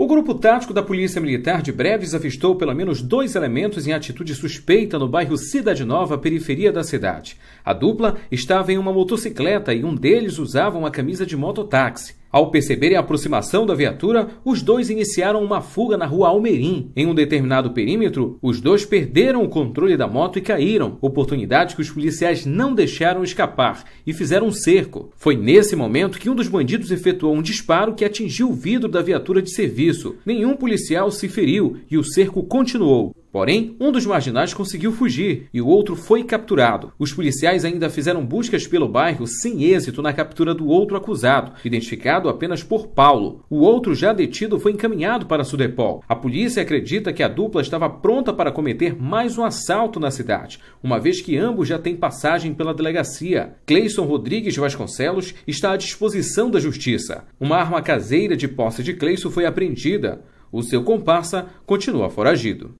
O grupo tático da Polícia Militar de Breves avistou pelo menos dois elementos em atitude suspeita no bairro Cidade Nova, periferia da cidade. A dupla estava em uma motocicleta e um deles usava uma camisa de mototáxi. Ao perceberem a aproximação da viatura, os dois iniciaram uma fuga na rua Almerim. Em um determinado perímetro, os dois perderam o controle da moto e caíram, oportunidade que os policiais não deixaram escapar e fizeram um cerco. Foi nesse momento que um dos bandidos efetuou um disparo que atingiu o vidro da viatura de serviço. Nenhum policial se feriu e o cerco continuou. Porém, um dos marginais conseguiu fugir e o outro foi capturado. Os policiais ainda fizeram buscas pelo bairro sem êxito na captura do outro acusado, identificado apenas por Paulo. O outro já detido foi encaminhado para Sudepol. A polícia acredita que a dupla estava pronta para cometer mais um assalto na cidade, uma vez que ambos já têm passagem pela delegacia. Cleison Rodrigues Vasconcelos está à disposição da justiça. Uma arma caseira de posse de Cleison foi apreendida. O seu comparsa continua foragido.